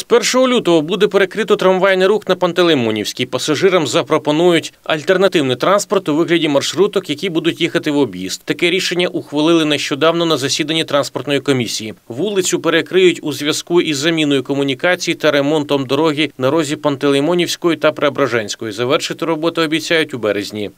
З 1 лютого буде перекрито трамвайний рух на Пантелеймонівській. Пасажирам запропонують альтернативний транспорт у вигляді маршруток, які будуть їхати в об'їзд. Таке рішення ухвалили нещодавно на засіданні транспортної комісії. Вулицю перекриють у зв'язку із заміною комунікацій та ремонтом дороги на розі Пантелеймонівської та Преображенської. Завершити роботу обіцяють у березні.